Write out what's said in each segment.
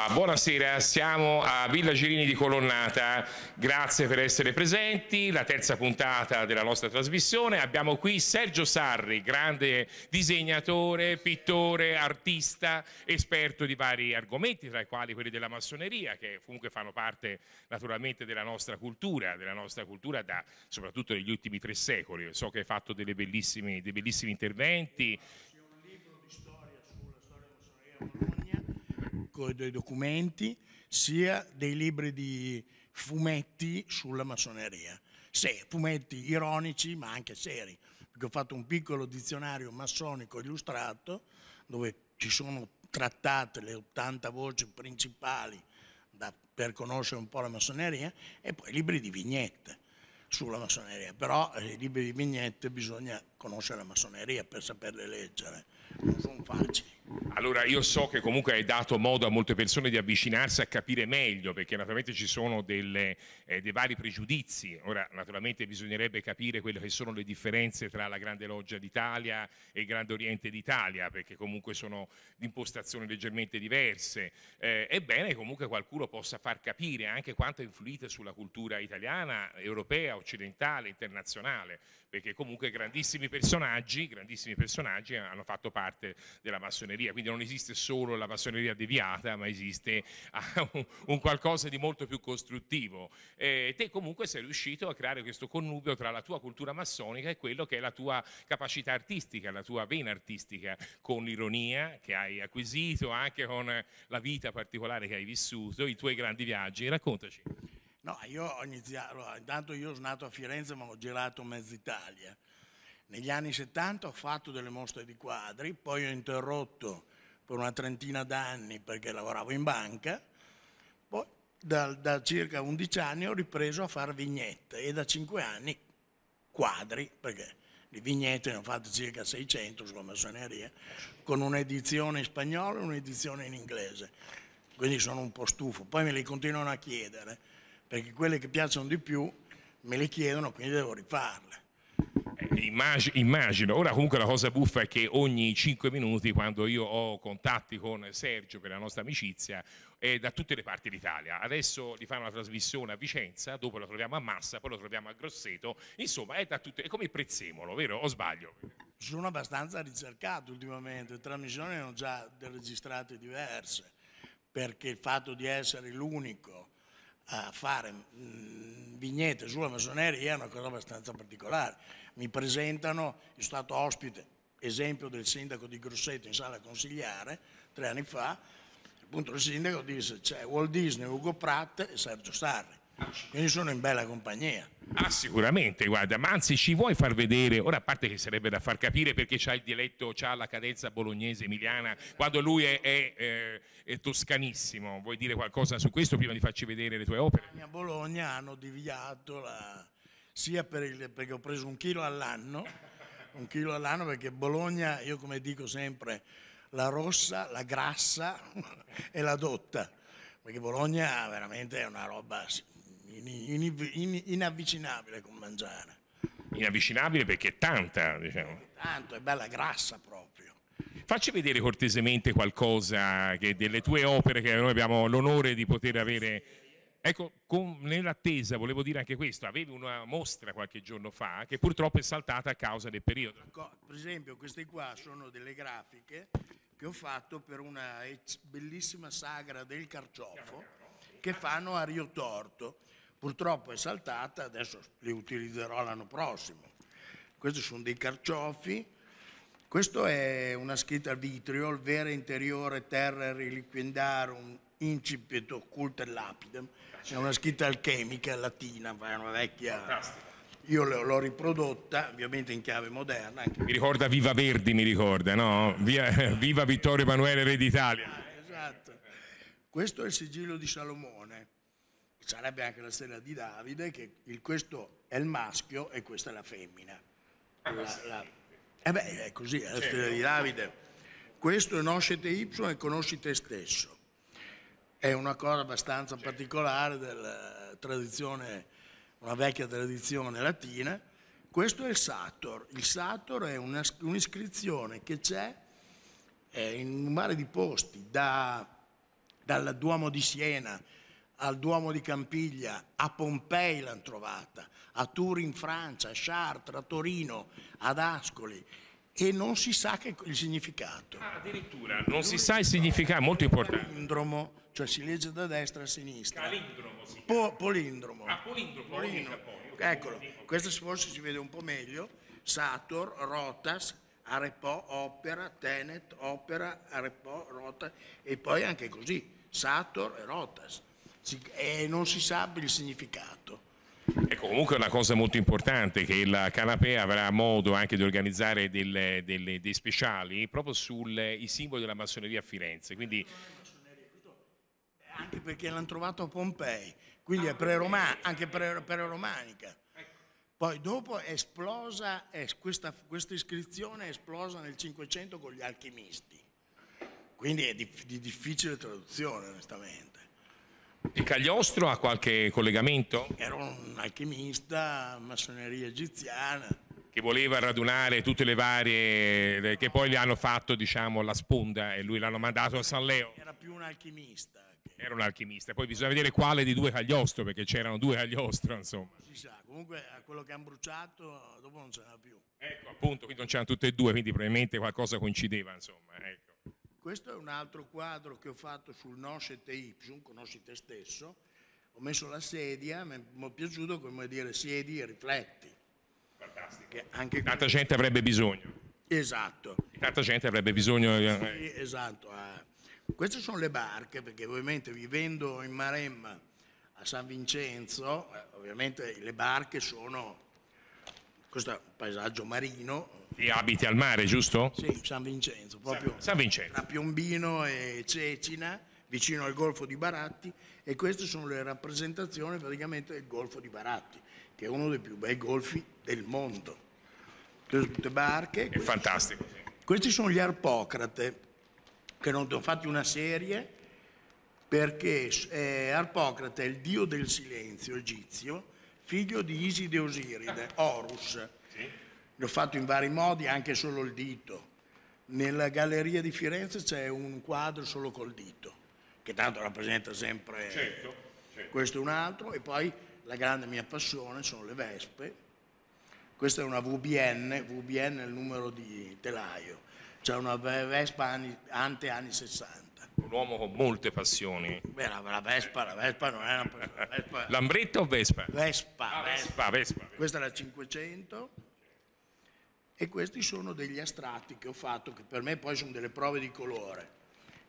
Ah, buonasera, siamo a Villa Girini di Colonnata, grazie per essere presenti, la terza puntata della nostra trasmissione, abbiamo qui Sergio Sarri, grande disegnatore, pittore, artista, esperto di vari argomenti, tra i quali quelli della massoneria, che comunque fanno parte naturalmente della nostra cultura, della nostra cultura da, soprattutto negli ultimi tre secoli, so che hai fatto dei bellissimi interventi. C'è un libro di storia sulla storia massoneria e dei documenti, sia dei libri di fumetti sulla massoneria. Se, fumetti ironici ma anche seri, perché ho fatto un piccolo dizionario massonico illustrato dove ci sono trattate le 80 voci principali da, per conoscere un po' la massoneria e poi libri di vignette sulla massoneria, però eh, i libri di vignette bisogna conoscere la massoneria per saperle leggere, non sono facili. Allora io so che comunque hai dato modo a molte persone di avvicinarsi a capire meglio perché naturalmente ci sono delle, eh, dei vari pregiudizi, ora naturalmente bisognerebbe capire quelle che sono le differenze tra la Grande Loggia d'Italia e il Grande Oriente d'Italia perché comunque sono impostazioni leggermente diverse, eh, ebbene comunque qualcuno possa far capire anche quanto è influita sulla cultura italiana, europea, occidentale, internazionale perché comunque grandissimi personaggi, grandissimi personaggi hanno fatto parte della massoneria, quindi non esiste solo la massoneria deviata, ma esiste ah, un, qualcosa di molto più costruttivo. Eh, te comunque sei riuscito a creare questo connubio tra la tua cultura massonica e quello che è la tua capacità artistica, la tua vena artistica, con l'ironia che hai acquisito, anche con la vita particolare che hai vissuto, i tuoi grandi viaggi. Raccontaci. No, io ho iniziato, intanto io sono nato a Firenze ma ho girato mezza Italia negli anni 70 ho fatto delle mostre di quadri, poi ho interrotto per una trentina d'anni perché lavoravo in banca, poi da, da circa 11 anni ho ripreso a fare vignette e da 5 anni quadri, perché di vignette ne ho fatte circa 600 sulla massoneria, con un'edizione in spagnolo e un'edizione in inglese. Quindi sono un po' stufo. Poi me li continuano a chiedere, perché quelle che piacciono di più me le chiedono, quindi devo rifarle immagino, ora comunque la cosa buffa è che ogni 5 minuti quando io ho contatti con Sergio per la nostra amicizia è da tutte le parti d'Italia, adesso gli fanno la trasmissione a Vicenza, dopo la troviamo a Massa, poi la troviamo a Grosseto, insomma è da tutte, è come il prezzemolo, vero o sbaglio? Sono abbastanza ricercato ultimamente, le trasmissioni ne già registrate diverse, perché il fatto di essere l'unico a fare mm, vignette sulla massoneria è una cosa abbastanza particolare. Mi presentano, è stato ospite, esempio del sindaco di Grosseto in sala consigliare tre anni fa, appunto il sindaco disse c'è Walt Disney, Ugo Pratt e Sergio Sarri, quindi sono in bella compagnia. Ah, sicuramente, guarda, ma anzi ci vuoi far vedere, ora a parte che sarebbe da far capire perché c'ha il dialetto, c'ha la cadenza bolognese, emiliana, quando lui è, è, è, eh, è, toscanissimo, vuoi dire qualcosa su questo prima di farci vedere le tue opere? A Bologna hanno deviato la... sia per il... perché ho preso un chilo all'anno, un chilo all'anno perché Bologna, io come dico sempre, la rossa, la grassa e la dotta, perché Bologna veramente è una roba inavvicinabile con mangiare. Inavvicinabile perché è tanta, diciamo. Tanto, è bella grassa proprio. Facci vedere cortesemente qualcosa delle tue opere che noi abbiamo l'onore di poter avere. Ecco, nell'attesa volevo dire anche questo, avevi una mostra qualche giorno fa che purtroppo è saltata a causa del periodo. Ecco, per esempio queste qua sono delle grafiche che ho fatto per una bellissima sagra del carciofo che fanno a Rio Torto. Purtroppo è saltata, adesso li utilizzerò l'anno prossimo. Questi sono dei carciofi. Questa è una scritta al vitrio, il vero interiore terra reliquendarum incipit occulta lapidem. È una scritta alchemica latina, è una vecchia... Fantastica. Io l'ho riprodotta, ovviamente in chiave moderna. Mi ricorda Viva Verdi, mi ricorda, no? Via, viva Vittorio Emanuele Re d'Italia. Ah, esatto. Questo è il sigillo di Salomone sarebbe anche la stella di Davide, che il, questo è il maschio e questa è la femmina. La, la, eh beh, è così, è la stella di Davide. Questo è Noscete Y e conosci te stesso. È una cosa abbastanza particolare della eh, tradizione, una vecchia tradizione latina. Questo è il Sator. Il Sator è una, un'iscrizione che c'è eh, in un mare di posti, da, dal Duomo di Siena, al Duomo di Campiglia, a Pompei l'hanno trovata, a Turin in Francia, a Chartres, a Torino, ad Ascoli e non si sa che, il significato. Ah, addirittura, non si sa il significato, molto importante. Palindromo, cioè si legge da destra a sinistra. Palindromo, sì. Po, polindromo. Ah, polindromo. Polino. Eccolo, questo forse si vede un po' meglio. Sator, Rotas, Arepo, Opera, Tenet, Opera, Arepo, Rotas e poi anche così, Sator e Rotas e non si sa il significato. Ecco, comunque è una cosa molto importante che il Canapè avrà modo anche di organizzare delle, delle, dei speciali proprio sui simboli della massoneria a Firenze. Quindi... Anche perché l'hanno trovato a Pompei, quindi ah, è pre-romana, anche pre-romanica. Poi dopo è esplosa, questa, questa, iscrizione è esplosa nel 500 con gli alchimisti, quindi è di, di difficile traduzione onestamente. E Cagliostro ha qualche collegamento? Era un alchimista, massoneria egiziana. Che voleva radunare tutte le varie, che poi gli hanno fatto diciamo, la sponda e lui l'hanno mandato a San Leo. Era più un alchimista. Era un alchimista, poi bisogna vedere quale di due Cagliostro, perché c'erano due Cagliostro, insomma. Si sa, comunque a quello che hanno bruciato dopo non ce n'era più. Ecco, appunto, quindi non c'erano tutte e due, quindi probabilmente qualcosa coincideva, insomma. Ecco. Questo è un altro quadro che ho fatto sul Nosce te Ipsum, conosci te stesso. Ho messo la sedia, mi è piaciuto come dire siedi e rifletti. Fantastico. anche tanta qui... gente avrebbe bisogno. Esatto. tanta gente avrebbe bisogno. Eh, sì, esatto. Eh. Queste sono le barche, perché ovviamente vivendo in Maremma a San Vincenzo, eh, ovviamente le barche sono questo paesaggio marino. E abiti al mare, giusto? Sì, San Vincenzo, proprio San, Vincenzo. tra Piombino e Cecina, vicino al Golfo di Baratti, e queste sono le rappresentazioni praticamente del Golfo di Baratti, che è uno dei più bei golfi del mondo. tutte barche. È fantastico. Sono, questi sono gli Arpocrate, che non ho fatti una serie, perché eh, Arpocrate è il dio del silenzio egizio, figlio di Iside Osiride, Horus. Sì. L'ho fatto in vari modi, anche solo il dito. Nella galleria di Firenze c'è un quadro solo col dito, che tanto rappresenta sempre certo, certo. questo e un altro, e poi la grande mia passione sono le vespe. Questa è una VBN, VBN è il numero di telaio, c'è una vespa ante anni 60 un uomo con molte passioni. Beh, la, la Vespa, la Vespa non è una passione. Lambretta o Vespa? Vespa, ah, Vespa, Vespa. Questa è la 500 e questi sono degli astratti che ho fatto, che per me poi sono delle prove di colore,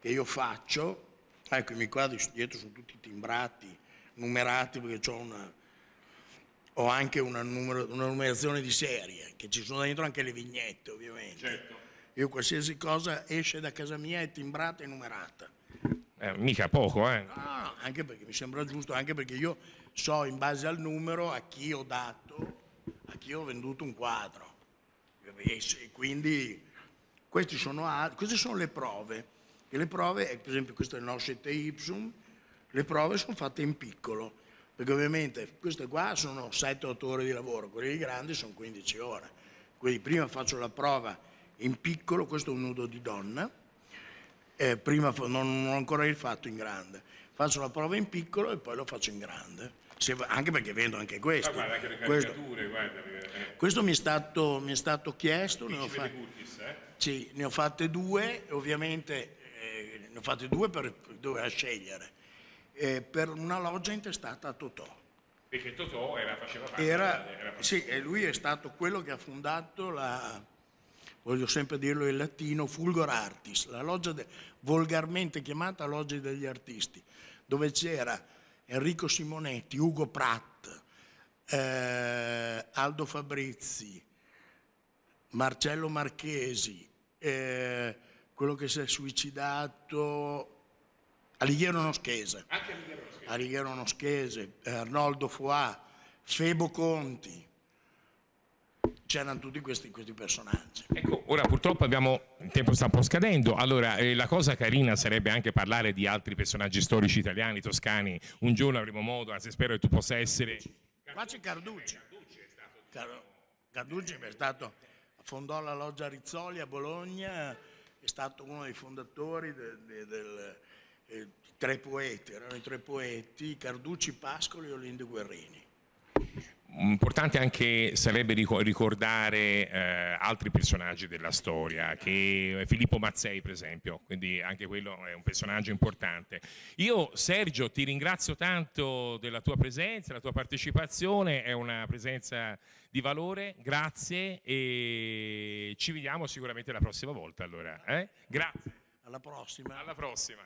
che io faccio, eccomi qua, dietro sono tutti timbrati, numerati, perché ho, una, ho anche una, numero, una numerazione di serie, che ci sono dentro anche le vignette ovviamente. Certo io qualsiasi cosa esce da casa mia è timbrata e numerata. Eh, mica poco, eh? No, anche perché mi sembra giusto, anche perché io so in base al numero a chi ho dato, a chi ho venduto un quadro. E quindi queste sono, queste sono le prove. E le prove, eh, per esempio questo è il Noscete Ipsum, le prove sono fatte in piccolo, perché ovviamente queste qua sono 7-8 ore di lavoro, quelle grandi sono 15 ore. Quindi prima faccio la prova in piccolo, questo è un nudo di donna, eh, prima non, non ho ancora il fatto in grande, faccio la prova in piccolo e poi lo faccio in grande. Se, anche perché vendo anche questo. Ah, guarda, anche le questo, guarda, eh. questo mi, è stato, mi, è stato, chiesto, ne ho, fa- Curtis, eh? sì, ne ho, fatte due, ovviamente eh, ne ho fatte due per doveva scegliere, eh, per una loggia intestata a Totò. Perché Totò era, faceva parte era, era, Sì, e lui è stato quello che ha fondato la voglio sempre dirlo in latino, Fulgor Artis, la loggia de, volgarmente chiamata Loggia degli Artisti, dove c'era Enrico Simonetti, Ugo Pratt, eh, Aldo Fabrizi, Marcello Marchesi, eh, quello che si è suicidato, Alighiero Noschese, Alighiero Noschese, Arnoldo Foà, Febo Conti, c'erano tutti questi, questi, personaggi. Ecco, ora purtroppo abbiamo, il tempo sta un po' scadendo, allora eh, la cosa carina sarebbe anche parlare di altri personaggi storici italiani, toscani, un giorno avremo modo, anzi spero che tu possa essere... Qua c'è Carducci. Carducci è stato, fondò la loggia Rizzoli a Bologna, è stato uno dei fondatori del, del, del eh, tre poeti, erano i tre poeti Carducci, Pascoli e Olindo Guerrini. Importante anche sarebbe ricordare eh, altri personaggi della storia, che, Filippo Mazzei per esempio, quindi anche quello è un personaggio importante. Io Sergio ti ringrazio tanto della tua presenza, la tua partecipazione, è una presenza di valore, grazie e ci vediamo sicuramente la prossima volta allora. Eh? Grazie. Alla prossima. Alla prossima.